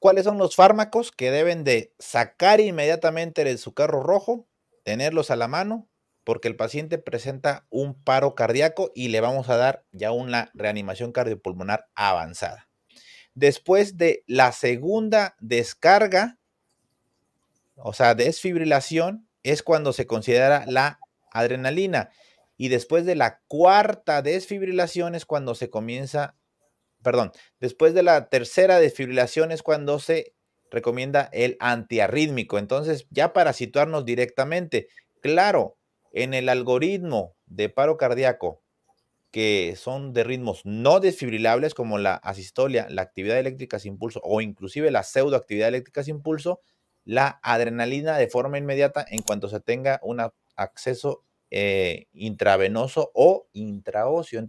cuáles son los fármacos que deben de sacar inmediatamente de su carro rojo, tenerlos a la mano, porque el paciente presenta un paro cardíaco y le vamos a dar ya una reanimación cardiopulmonar avanzada. Después de la segunda descarga, o sea, desfibrilación, es cuando se considera la adrenalina. Y después de la cuarta desfibrilación es cuando se comienza perdón, después de la tercera desfibrilación es cuando se recomienda el antiarrítmico. Entonces, ya para situarnos directamente, claro, en el algoritmo de paro cardíaco, que son de ritmos no desfibrilables como la asistolia, la actividad eléctrica sin pulso o inclusive la pseudoactividad eléctrica sin pulso, la adrenalina de forma inmediata en cuanto se tenga un acceso eh, intravenoso o intraóseo. Entonces,